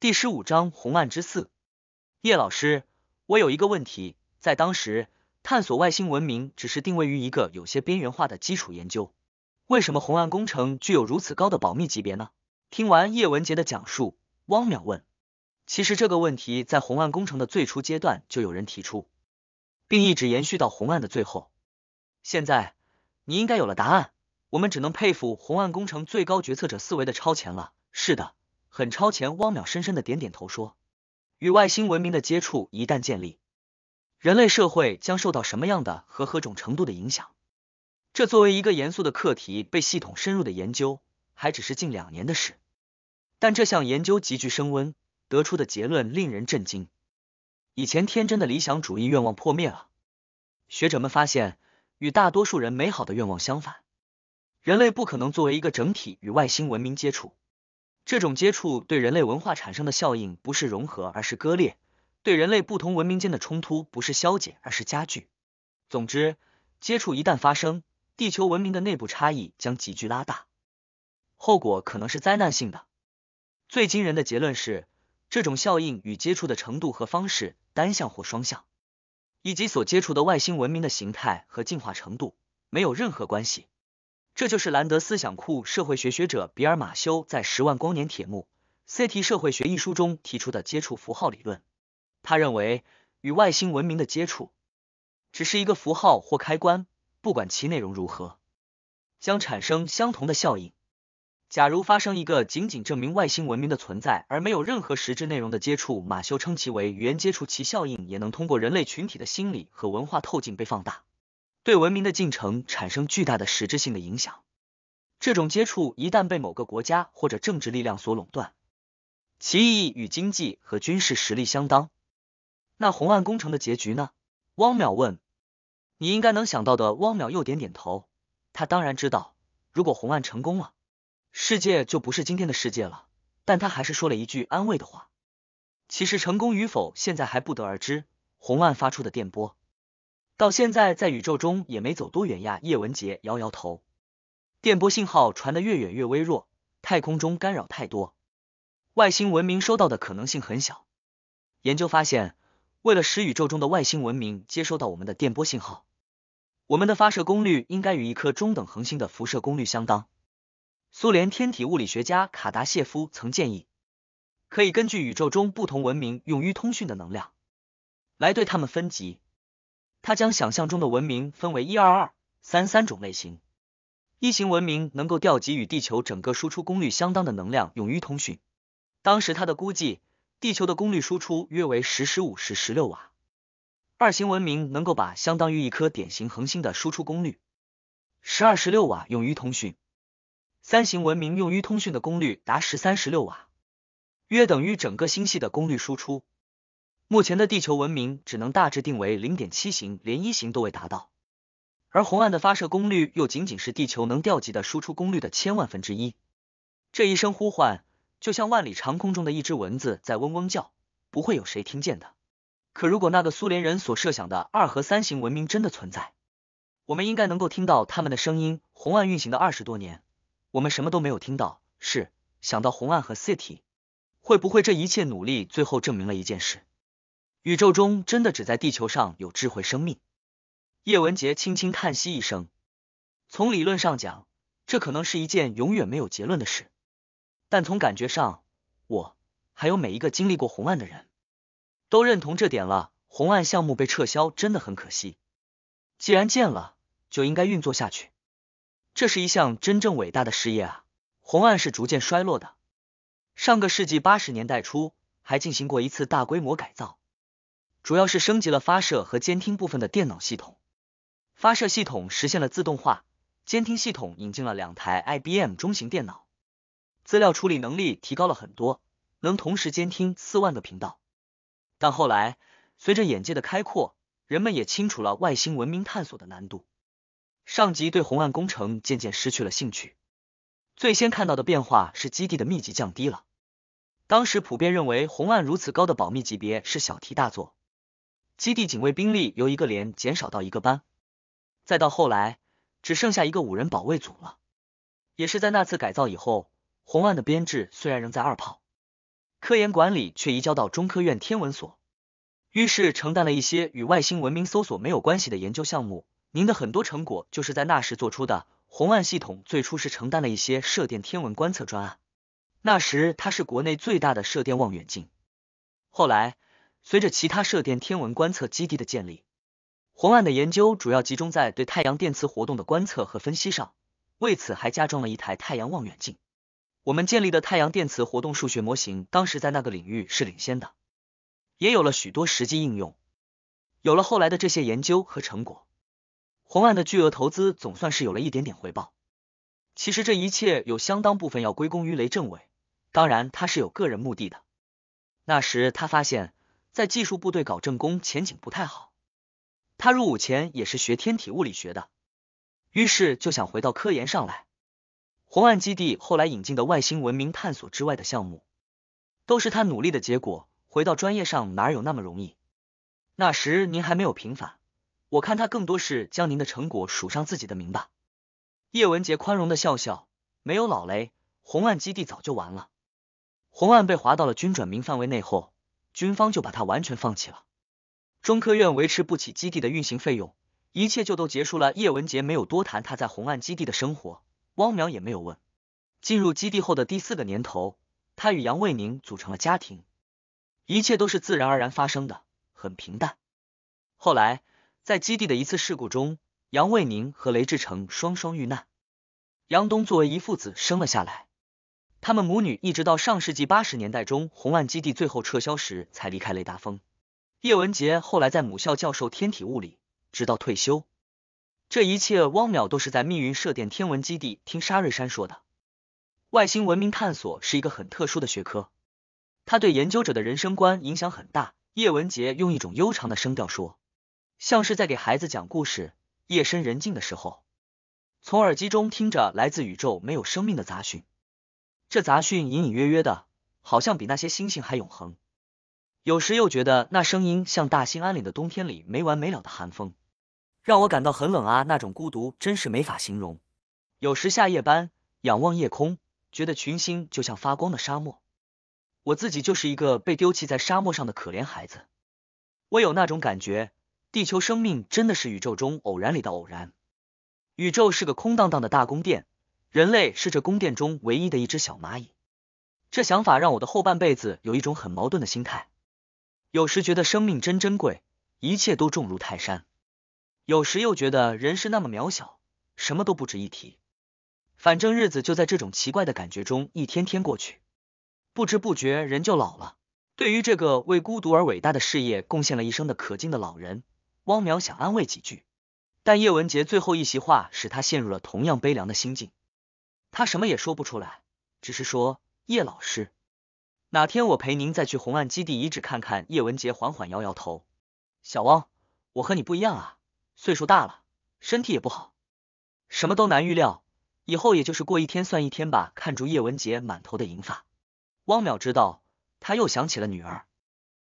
第十五章红岸之四，叶老师，我有一个问题，在当时探索外星文明只是定位于一个有些边缘化的基础研究，为什么红岸工程具有如此高的保密级别呢？听完叶文杰的讲述，汪淼问，其实这个问题在红岸工程的最初阶段就有人提出，并一直延续到红岸的最后。现在你应该有了答案，我们只能佩服红岸工程最高决策者思维的超前了。是的。很超前，汪淼深深的点点头说：“与外星文明的接触一旦建立，人类社会将受到什么样的和何种程度的影响？这作为一个严肃的课题被系统深入的研究，还只是近两年的事。但这项研究急剧升温，得出的结论令人震惊。以前天真的理想主义愿望破灭了。学者们发现，与大多数人美好的愿望相反，人类不可能作为一个整体与外星文明接触。”这种接触对人类文化产生的效应不是融合，而是割裂；对人类不同文明间的冲突不是消解，而是加剧。总之，接触一旦发生，地球文明的内部差异将急剧拉大，后果可能是灾难性的。最惊人的结论是，这种效应与接触的程度和方式（单向或双向），以及所接触的外星文明的形态和进化程度，没有任何关系。这就是兰德思想库社会学学者比尔·马修在《十万光年铁幕：CT 社会学》一书中提出的接触符号理论。他认为，与外星文明的接触只是一个符号或开关，不管其内容如何，将产生相同的效应。假如发生一个仅仅证明外星文明的存在而没有任何实质内容的接触，马修称其为“言接触”，其效应也能通过人类群体的心理和文化透镜被放大。对文明的进程产生巨大的实质性的影响。这种接触一旦被某个国家或者政治力量所垄断，其意义与经济和军事实力相当。那红岸工程的结局呢？汪淼问。你应该能想到的，汪淼又点点头。他当然知道，如果红岸成功了，世界就不是今天的世界了。但他还是说了一句安慰的话。其实成功与否现在还不得而知。红岸发出的电波。到现在，在宇宙中也没走多远呀。叶文杰摇摇头，电波信号传得越远越微弱，太空中干扰太多，外星文明收到的可能性很小。研究发现，为了使宇宙中的外星文明接收到我们的电波信号，我们的发射功率应该与一颗中等恒星的辐射功率相当。苏联天体物理学家卡达谢夫曾建议，可以根据宇宙中不同文明用于通讯的能量，来对他们分级。他将想象中的文明分为一、二、二、三三种类型。一型文明能够调集与地球整个输出功率相当的能量用于通讯。当时他的估计，地球的功率输出约为十十五十十六瓦。二型文明能够把相当于一颗典型恒星的输出功率，十二十六瓦用于通讯。三型文明用于通讯的功率达十三十六瓦，约等于整个星系的功率输出。目前的地球文明只能大致定为零点七型，连一型都未达到。而红岸的发射功率又仅仅是地球能调集的输出功率的千万分之一。这一声呼唤，就像万里长空中的一只蚊子在嗡嗡叫，不会有谁听见的。可如果那个苏联人所设想的二和三型文明真的存在，我们应该能够听到他们的声音。红岸运行的二十多年，我们什么都没有听到。是想到红岸和 city，会不会这一切努力最后证明了一件事？宇宙中真的只在地球上有智慧生命？叶文杰轻轻叹息一声。从理论上讲，这可能是一件永远没有结论的事。但从感觉上，我还有每一个经历过红岸的人，都认同这点了。红岸项目被撤销，真的很可惜。既然建了，就应该运作下去。这是一项真正伟大的事业啊！红岸是逐渐衰落的。上个世纪八十年代初，还进行过一次大规模改造。主要是升级了发射和监听部分的电脑系统，发射系统实现了自动化，监听系统引进了两台 IBM 中型电脑，资料处理能力提高了很多，能同时监听四万个频道。但后来随着眼界的开阔，人们也清楚了外星文明探索的难度，上级对红岸工程渐渐失去了兴趣。最先看到的变化是基地的密集降低了，当时普遍认为红岸如此高的保密级别是小题大做。基地警卫兵力由一个连减少到一个班，再到后来只剩下一个五人保卫组了。也是在那次改造以后，红岸的编制虽然仍在二炮，科研管理却移交到中科院天文所，于是承担了一些与外星文明搜索没有关系的研究项目。您的很多成果就是在那时做出的。红岸系统最初是承担了一些射电天文观测专案，那时它是国内最大的射电望远镜，后来。随着其他射电天文观测基地的建立，红岸的研究主要集中在对太阳电磁活动的观测和分析上。为此，还加装了一台太阳望远镜。我们建立的太阳电磁活动数学模型，当时在那个领域是领先的，也有了许多实际应用。有了后来的这些研究和成果，红岸的巨额投资总算是有了一点点回报。其实，这一切有相当部分要归功于雷政委，当然他是有个人目的的。那时，他发现。在技术部队搞正工前景不太好，他入伍前也是学天体物理学的，于是就想回到科研上来。红岸基地后来引进的外星文明探索之外的项目，都是他努力的结果。回到专业上哪有那么容易？那时您还没有平反，我看他更多是将您的成果署上自己的名吧。叶文杰宽容的笑笑，没有老雷，红岸基地早就完了。红岸被划到了军转民范围内后。军方就把他完全放弃了，中科院维持不起基地的运行费用，一切就都结束了。叶文杰没有多谈他在红岸基地的生活，汪淼也没有问。进入基地后的第四个年头，他与杨卫宁组成了家庭，一切都是自然而然发生的，很平淡。后来，在基地的一次事故中，杨卫宁和雷志成双双遇难，杨东作为一父子生了下来。他们母女一直到上世纪八十年代中，红岸基地最后撤销时才离开雷达峰。叶文洁后来在母校教授天体物理，直到退休。这一切，汪淼都是在密云射电天文基地听沙瑞山说的。外星文明探索是一个很特殊的学科，它对研究者的人生观影响很大。叶文洁用一种悠长的声调说，像是在给孩子讲故事。夜深人静的时候，从耳机中听着来自宇宙没有生命的杂讯。这杂讯隐隐约约的，好像比那些星星还永恒。有时又觉得那声音像大兴安岭的冬天里没完没了的寒风，让我感到很冷啊！那种孤独真是没法形容。有时下夜班，仰望夜空，觉得群星就像发光的沙漠，我自己就是一个被丢弃在沙漠上的可怜孩子。我有那种感觉，地球生命真的是宇宙中偶然里的偶然。宇宙是个空荡荡的大宫殿。人类是这宫殿中唯一的一只小蚂蚁，这想法让我的后半辈子有一种很矛盾的心态，有时觉得生命真珍贵，一切都重如泰山；有时又觉得人是那么渺小，什么都不值一提。反正日子就在这种奇怪的感觉中一天天过去，不知不觉人就老了。对于这个为孤独而伟大的事业贡献了一生的可敬的老人，汪淼想安慰几句，但叶文杰最后一席话使他陷入了同样悲凉的心境。他什么也说不出来，只是说叶老师，哪天我陪您再去红岸基地遗址看看。叶文杰缓缓摇摇头，小汪，我和你不一样啊，岁数大了，身体也不好，什么都难预料，以后也就是过一天算一天吧。看住叶文杰满头的银发，汪淼知道他又想起了女儿。